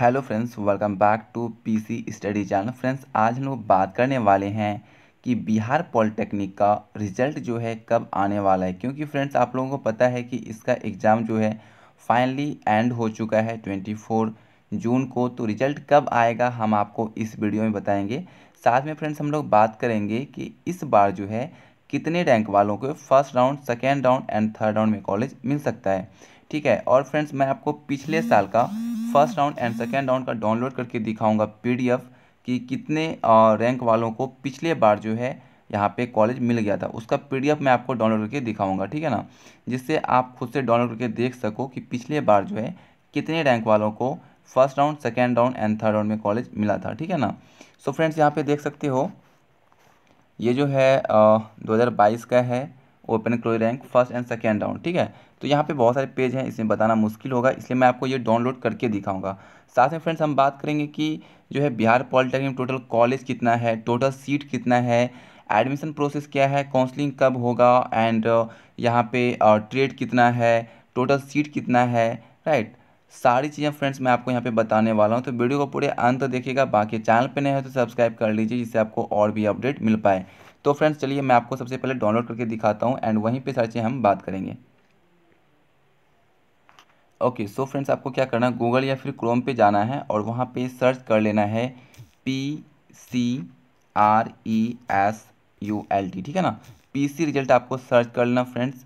hello friends welcome back to PC study channel friends आज हम लोग बात करने वाले हैं कि बिहार पॉलिटेक्निक का रिजल्ट जो है कब आने वाला है क्योंकि फ्रेंड्स आप लोगों को पता है कि इसका एग्ज़ाम जो है फाइनली एंड हो चुका है ट्वेंटी फोर जून को तो रिजल्ट कब आएगा हम आपको इस वीडियो में बताएंगे साथ में फ्रेंड्स हम लोग बात करेंगे कि इस बार जो है कितने रैंक वालों को first round second round and third round में कॉलेज मिल सकता है ठीक है और फ्रेंड्स मैं आपको पिछले साल का first round and second round का डाउनलोड करके दिखाऊंगा पीडीएफ कि कितने रैंक वालों को पिछले बार जो है यहाँ पे कॉलेज मिल गया था उसका पीडीएफ मैं आपको डाउनलोड करके दिखाऊंगा ठीक है ना जिससे आप खुद से डाउनलोड करके देख सको कि पिछले बार जो है कितने रैंक वालों को first round second round and third round में कॉलेज मिला था ठीक है ना सो फ्रेंड्स यहाँ पे देख सकते हो ये जो है दो का है open close rank first and second round ठीक है तो यहाँ पे बहुत सारे पेज हैं इसमें बताना मुश्किल होगा इसलिए मैं आपको ये डाउनलोड करके दिखाऊंगा साथ में फ्रेंड्स हम बात करेंगे कि जो है बिहार पॉलिटेक्निक टोटल कॉलेज कितना है टोटल सीट कितना है एडमिशन प्रोसेस क्या है काउंसलिंग कब होगा एंड यहाँ पे ट्रेड कितना है टोटल सीट कितना है राइट सारी चीज़ें फ्रेंड्स मैं आपको यहाँ पे बताने वाला हूँ तो वीडियो को पूरे अंत देखिएगा बाकी चैनल पे नए हो तो सब्सक्राइब कर लीजिए जिससे आपको और भी अपडेट मिल पाए तो फ्रेंड्स चलिए मैं आपको सबसे पहले डाउनलोड करके दिखाता हूँ एंड वहीं पर सारी चीज़ें हम बात करेंगे ओके सो फ्रेंड्स आपको क्या करना है गूगल या फिर क्रोम पे जाना है और वहाँ पे सर्च कर लेना है P C R E S U L T ठीक है ना पी सी रिजल्ट आपको सर्च कर लेना फ्रेंड्स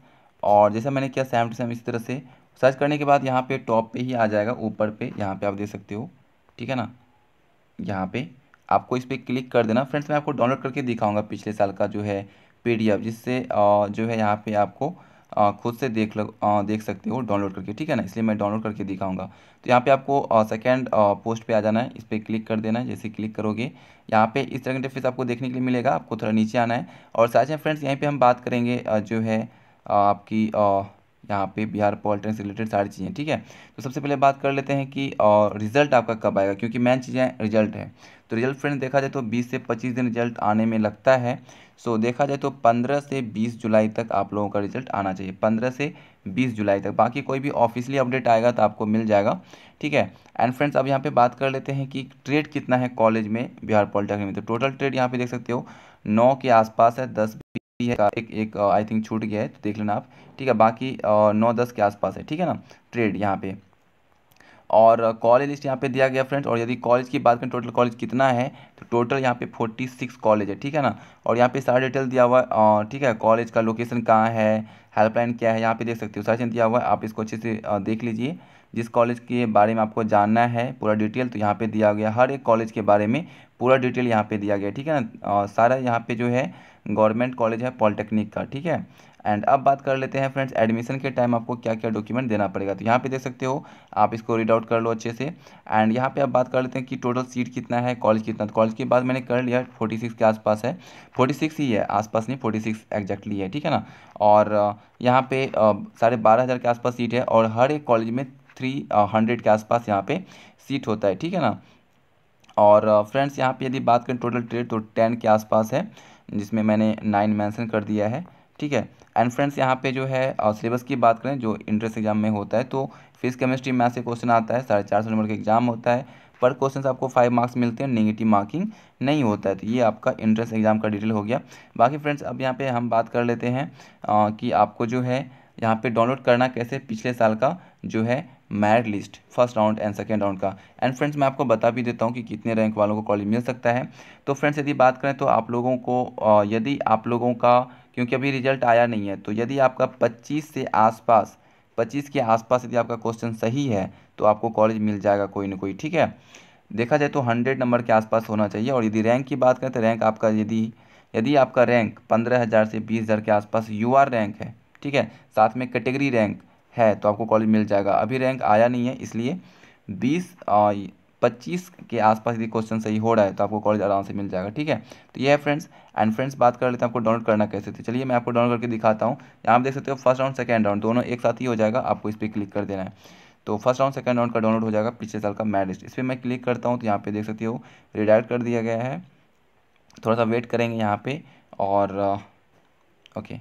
और जैसे मैंने किया सैम टू सैम इस तरह से सर्च करने के बाद यहाँ पे टॉप पे ही आ जाएगा ऊपर पे यहाँ पे आप देख सकते हो ठीक है ना यहाँ पे आपको इस पर क्लिक कर देना फ्रेंड्स मैं आपको डाउनलोड करके दिखाऊंगा पिछले साल का जो है पी जिससे जो है यहाँ पे आपको खुद से देख लग, देख सकते हो डाउनलोड करके ठीक है ना इसलिए मैं डाउनलोड करके दिखाऊंगा तो यहाँ पे आपको सेकंड पोस्ट पे आ जाना है इस पर क्लिक कर देना है जैसे क्लिक करोगे यहाँ पे इस तरह का इंटरफेस आपको देखने के लिए मिलेगा आपको थोड़ा नीचे आना है और साथ ही फ्रेंड्स यहीं पर हम बात करेंगे जो है आपकी यहाँ पे बिहार पॉलिटिक्स से रिलेटेड सारी चीज़ें ठीक है तो सबसे पहले बात कर लेते हैं कि रिज़ल्ट आपका कब आएगा क्योंकि मेन चीज़ें रिजल्ट है तो रिजल्ट फ्रेंड देखा जाए तो बीस से पच्चीस दिन रिजल्ट आने में लगता है सो देखा जाए तो पंद्रह से बीस जुलाई तक आप लोगों का रिजल्ट आना चाहिए पंद्रह से बीस जुलाई तक बाकी कोई भी ऑफिशियली अपडेट आएगा तो आपको मिल जाएगा ठीक है एंड फ्रेंड्स अब यहाँ पे बात कर लेते हैं कि ट्रेड कितना है कॉलेज में बिहार पॉलिटेक्निक में तो टोटल ट्रेड यहाँ पे देख सकते हो नौ के आसपास है दस है एक एक आई थिंक छूट गया है तो देख लेना आप ठीक है बाकी नौ दस के आसपास है ठीक है ना ट्रेड यहाँ पे और कॉलेज लिस्ट यहाँ पे दिया गया फ्रेंड्स और यदि कॉलेज की बात करें टोटल कॉलेज कितना है तो टोटल यहाँ पे फोर्टी सिक्स कॉलेज है ठीक है ना और यहाँ पे सारा डिटेल दिया हुआ है ठीक है कॉलेज का लोकेशन कहाँ है हेल्पलाइन क्या है यहाँ पे देख सकते हो सारा दिया हुआ है आप इसको अच्छे से देख लीजिए जिस कॉलेज के बारे में आपको जानना है पूरा डिटेल तो यहाँ पे दिया गया हर एक कॉलेज के बारे में पूरा डिटेल यहाँ पे दिया गया ठीक है ना और सारा यहाँ पे जो है गवर्नमेंट कॉलेज है पॉलिटेक्निक का ठीक है एंड अब बात कर लेते हैं फ्रेंड्स एडमिशन के टाइम आपको क्या क्या डॉक्यूमेंट देना पड़ेगा तो यहाँ पे देख सकते हो आप इसको रीड आउट कर लो अच्छे से एंड यहाँ पे आप बात कर लेते हैं कि टोटल सीट कितना है कॉलेज कितना तो कॉलेज के बाद मैंने कर लिया फोर्टी सिक्स के आसपास है फोर्टी सिक्स ही है आसपास नहीं फोर्टी सिक्स एग्जैक्टली है ठीक है ना और यहाँ पे साढ़े बारह हज़ार के आसपास सीट है और हर एक कॉलेज में थ्री हंड्रेड के आसपास यहाँ पे सीट होता है ठीक है ना और फ्रेंड्स यहाँ पे यदि बात करें टोटल ट्रेड तो टेन के आसपास है जिसमें मैंने नाइन मेंशन कर दिया है ठीक है एंड फ्रेंड्स यहाँ पे जो है सिलेबस की बात करें जो इंट्रेंस एग्जाम में होता है तो फिजिक्स केमिस्ट्री मैथ से क्वेश्चन आता है साढ़े चार सौ नंबर का एग्जाम होता है पर क्वेश्चन आपको फाइव मार्क्स मिलते हैं नेगेटिव मार्किंग नहीं होता है तो ये आपका इंट्रेंस एग्जाम का डिटेल हो गया बाकी फ्रेंड्स अब यहाँ पे हम बात कर लेते हैं आ, कि आपको जो है यहाँ पे डाउनलोड करना कैसे पिछले साल का जो है merit list first round and second round का एंड फ्रेंड्स मैं आपको बता भी देता हूँ कि कितने रैंक वालों को कॉलेज मिल सकता है तो फ्रेंड्स यदि बात करें तो आप लोगों को यदि आप लोगों का क्योंकि अभी रिजल्ट आया नहीं है तो यदि आपका पच्चीस से आसपास पच्चीस के आसपास यदि आपका क्वेश्चन सही है तो आपको कॉलेज मिल जाएगा कोई ना कोई ठीक है देखा जाए तो हंड्रेड नंबर के आसपास होना चाहिए और यदि रैंक की बात करें तो रैंक आपका यदि यदि आपका रैंक पंद्रह हज़ार से बीस हज़ार के आसपास यू आर रैंक है ठीक है साथ में कैटेगरी रैंक है तो आपको कॉलेज मिल जाएगा अभी रैंक आया नहीं है इसलिए बीस पच्चीस के आसपास यदि क्वेश्चन सही हो रहा है तो आपको कॉलेज आराम से मिल जाएगा ठीक है तो ये है फ्रेंड्स एंड फ्रेंड्स बात कर लेते हैं आपको डाउनलोड करना कैसे थे चलिए मैं आपको डाउनलोड करके दिखाता हूँ यहाँ आप देख सकते हो फर्स्ट राउंड सेकेंड राउंड दोनों एक साथ ही हो जाएगा आपको इस पर क्लिक कर देना है तो फर्स्ट राउंड सेकेंड राउंड का डाउनलोड हो जाएगा पिछले साल का मैट लिस्ट इस पर मैं क्लिक करता हूँ तो यहाँ पे देख सकते हो रिडायर कर दिया गया है थोड़ा सा वेट करेंगे यहाँ पे और ओके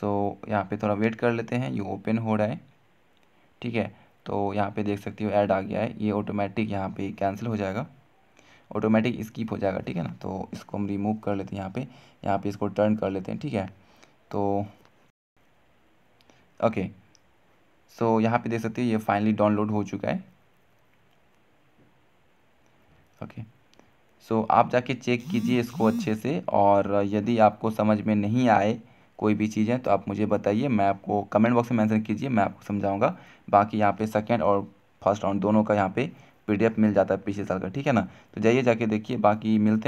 सो so, यहाँ पे थोड़ा वेट कर लेते हैं ये ओपन हो रहा है ठीक है तो यहाँ पे देख सकती हो ऐड आ गया है ये ऑटोमेटिक यहाँ पे कैंसिल हो जाएगा ऑटोमेटिक स्कीप हो जाएगा ठीक है ना तो इसको हम रिमूव कर लेते हैं यहाँ पे यहाँ पे इसको टर्न कर लेते हैं ठीक है तो ओके सो so, यहाँ पे देख सकते हो ये फाइनली डाउनलोड हो चुका है ओके सो so, आप जाके चेक कीजिए इसको अच्छे से और यदि आपको समझ में नहीं आए कोई भी चीज़ है तो आप मुझे बताइए मैं आपको कमेंट बॉक्स में मैंसन कीजिए मैं आपको समझाऊंगा बाकी यहाँ पे सेकंड और फर्स्ट राउंड दोनों का यहाँ पे पी मिल जाता है पिछले साल का ठीक है ना तो जाइए जाके देखिए बाकी मिलते हैं